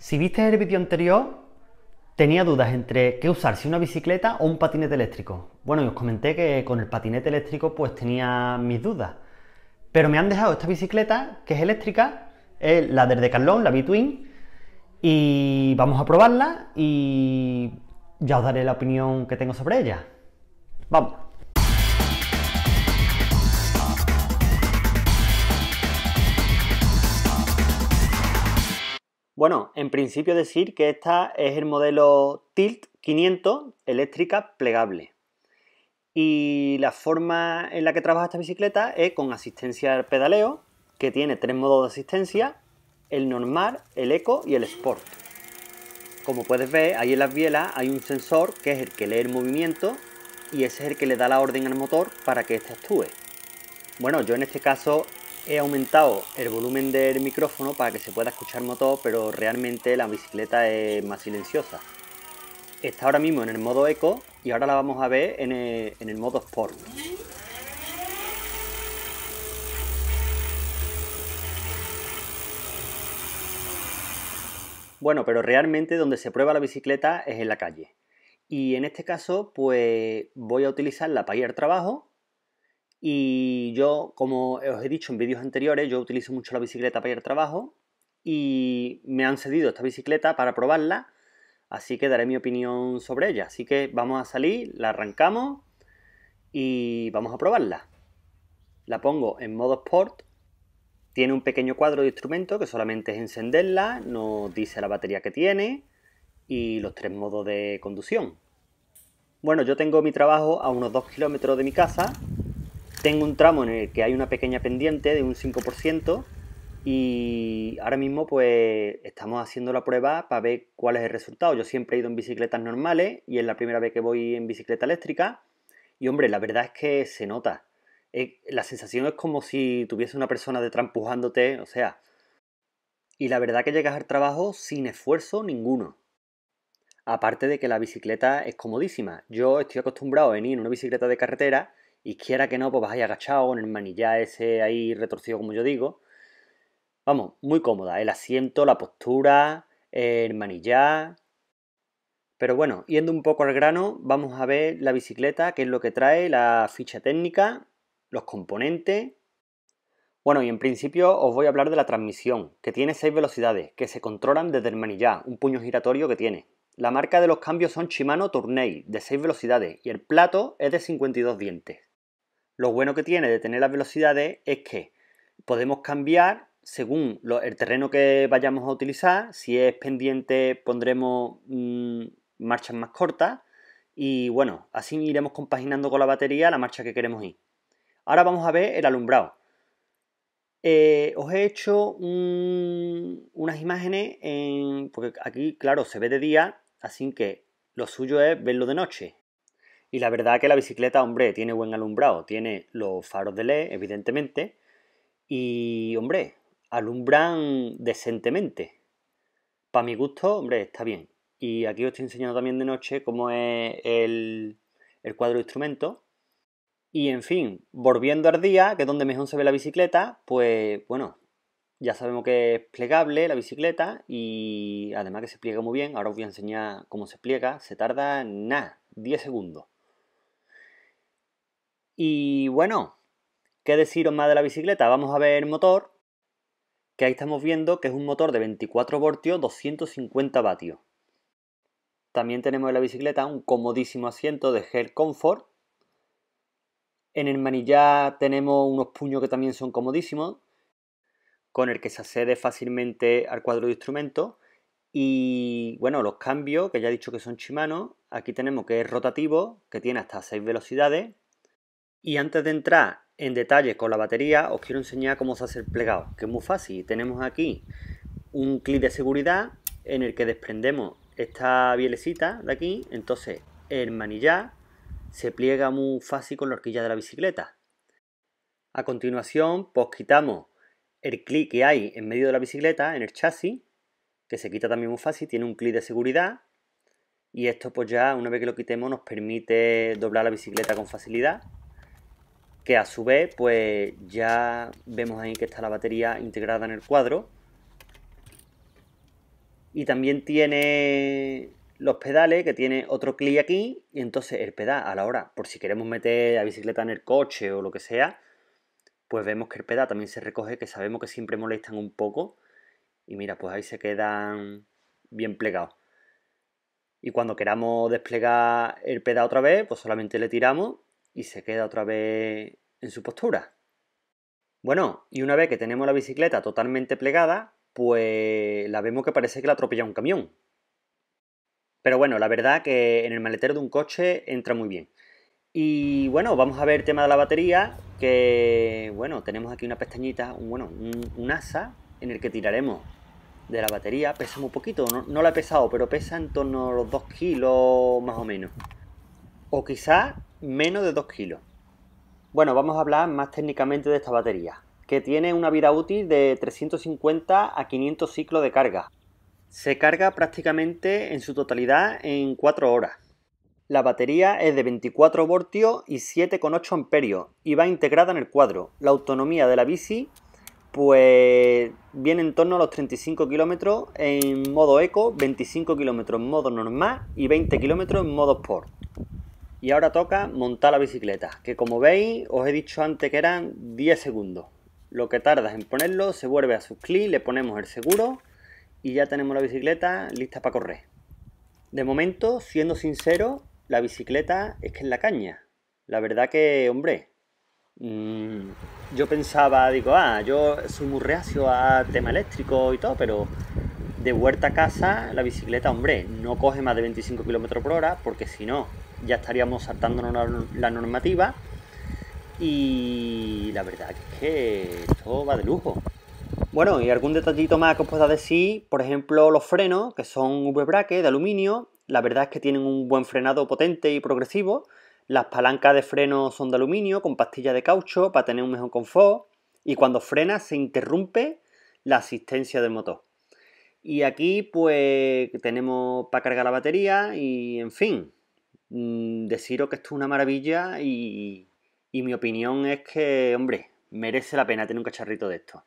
Si viste el vídeo anterior, tenía dudas entre qué usar, si una bicicleta o un patinete eléctrico. Bueno, y os comenté que con el patinete eléctrico pues tenía mis dudas. Pero me han dejado esta bicicleta, que es eléctrica, es la de Carlón, la B-Twin, y vamos a probarla y ya os daré la opinión que tengo sobre ella. Vamos. Bueno, en principio decir que esta es el modelo Tilt 500 eléctrica plegable. Y la forma en la que trabaja esta bicicleta es con asistencia al pedaleo, que tiene tres modos de asistencia, el normal, el eco y el sport. Como puedes ver, ahí en las bielas hay un sensor que es el que lee el movimiento y ese es el que le da la orden al motor para que éste actúe. Bueno, yo en este caso He aumentado el volumen del micrófono para que se pueda escuchar motor, pero realmente la bicicleta es más silenciosa. Está ahora mismo en el modo eco y ahora la vamos a ver en el, modo sport. Bueno, pero realmente donde se prueba la bicicleta es en la calle. Y en este caso, pues voy a utilizar la ir trabajo y yo, como os he dicho en vídeos anteriores, yo utilizo mucho la bicicleta para ir al trabajo y me han cedido esta bicicleta para probarla, así que daré mi opinión sobre ella. Así que vamos a salir, la arrancamos y vamos a probarla. La pongo en modo Sport. Tiene un pequeño cuadro de instrumento que solamente es encenderla, nos dice la batería que tiene y los tres modos de conducción. Bueno, yo tengo mi trabajo a unos 2 kilómetros de mi casa tengo un tramo en el que hay una pequeña pendiente de un 5% y ahora mismo pues estamos haciendo la prueba para ver cuál es el resultado. Yo siempre he ido en bicicletas normales y es la primera vez que voy en bicicleta eléctrica y hombre, la verdad es que se nota. La sensación es como si tuviese una persona detrás empujándote, o sea... Y la verdad que llegas al trabajo sin esfuerzo ninguno. Aparte de que la bicicleta es comodísima. Yo estoy acostumbrado a ir en una bicicleta de carretera y quiera que no, pues vas ahí agachado con el manillá ese ahí retorcido, como yo digo. Vamos, muy cómoda. El asiento, la postura, el manillar. Pero bueno, yendo un poco al grano, vamos a ver la bicicleta, qué es lo que trae, la ficha técnica, los componentes. Bueno, y en principio os voy a hablar de la transmisión, que tiene seis velocidades, que se controlan desde el manillá un puño giratorio que tiene. La marca de los cambios son Shimano Tourney de seis velocidades, y el plato es de 52 dientes. Lo bueno que tiene de tener las velocidades es que podemos cambiar según el terreno que vayamos a utilizar. Si es pendiente pondremos mm, marchas más cortas y bueno, así iremos compaginando con la batería la marcha que queremos ir. Ahora vamos a ver el alumbrado. Eh, os he hecho unas imágenes en, porque aquí, claro, se ve de día, así que lo suyo es verlo de noche. Y la verdad que la bicicleta, hombre, tiene buen alumbrado. Tiene los faros de LED, evidentemente. Y, hombre, alumbran decentemente. Para mi gusto, hombre, está bien. Y aquí os estoy enseñando también de noche cómo es el, el cuadro de instrumento Y en fin, volviendo al día, que es donde mejor se ve la bicicleta, pues bueno, ya sabemos que es plegable la bicicleta y además que se pliega muy bien. Ahora os voy a enseñar cómo se pliega. Se tarda nada, 10 segundos. Y bueno, ¿qué deciros más de la bicicleta? Vamos a ver el motor, que ahí estamos viendo que es un motor de 24 voltios, 250 vatios. También tenemos en la bicicleta un comodísimo asiento de Gel Comfort. En el manillar tenemos unos puños que también son comodísimos, con el que se accede fácilmente al cuadro de instrumentos. Y bueno, los cambios, que ya he dicho que son Shimano, aquí tenemos que es rotativo, que tiene hasta 6 velocidades, y antes de entrar en detalles con la batería, os quiero enseñar cómo se hace el plegado, que es muy fácil. Tenemos aquí un clip de seguridad en el que desprendemos esta bielecita de aquí. Entonces, el manillar se pliega muy fácil con la horquilla de la bicicleta. A continuación, pues quitamos el clic que hay en medio de la bicicleta, en el chasis, que se quita también muy fácil, tiene un clic de seguridad. Y esto pues ya, una vez que lo quitemos, nos permite doblar la bicicleta con facilidad que a su vez pues ya vemos ahí que está la batería integrada en el cuadro y también tiene los pedales que tiene otro clic aquí y entonces el pedal a la hora por si queremos meter la bicicleta en el coche o lo que sea pues vemos que el pedal también se recoge que sabemos que siempre molestan un poco y mira pues ahí se quedan bien plegados y cuando queramos desplegar el pedal otra vez pues solamente le tiramos y se queda otra vez en su postura. Bueno, y una vez que tenemos la bicicleta totalmente plegada, pues la vemos que parece que la atropella un camión. Pero bueno, la verdad que en el maletero de un coche entra muy bien. Y bueno, vamos a ver el tema de la batería, que bueno, tenemos aquí una pestañita, bueno, un, asa en el que tiraremos de la batería. Pesa muy poquito, no, la he pesado, pero pesa en torno a los 2 kilos más o menos. O quizá menos de 2 kilos. Bueno, vamos a hablar más técnicamente de esta batería, que tiene una vida útil de 350 a 500 ciclos de carga. Se carga prácticamente en su totalidad en 4 horas. La batería es de 24 voltios y 7,8 amperios y va integrada en el cuadro. La autonomía de la bici pues viene en torno a los 35 kilómetros en modo eco, 25 kilómetros en modo normal y 20 kilómetros en modo sport. Y ahora toca montar la bicicleta, que como veis os he dicho antes que eran 10 segundos. Lo que tardas en ponerlo se vuelve a sus clics, le ponemos el seguro y ya tenemos la bicicleta lista para correr. De momento, siendo sincero, la bicicleta es que es la caña. La verdad que, hombre, mm, yo pensaba, digo, ah, yo soy muy reacio a tema eléctrico y todo, pero de vuelta a casa la bicicleta, hombre, no coge más de 25 km por hora porque si no, ya estaríamos saltándonos la normativa y la verdad es que todo va de lujo. Bueno, y algún detallito más que os pueda decir, por ejemplo, los frenos, que son v brake de aluminio, la verdad es que tienen un buen frenado potente y progresivo, las palancas de freno son de aluminio con pastilla de caucho para tener un mejor confort y cuando frena se interrumpe la asistencia del motor. Y aquí pues tenemos para cargar la batería y en fin, Decir mm, deciros que esto es una maravilla y, y mi opinión es que, hombre, merece la pena tener un cacharrito de esto.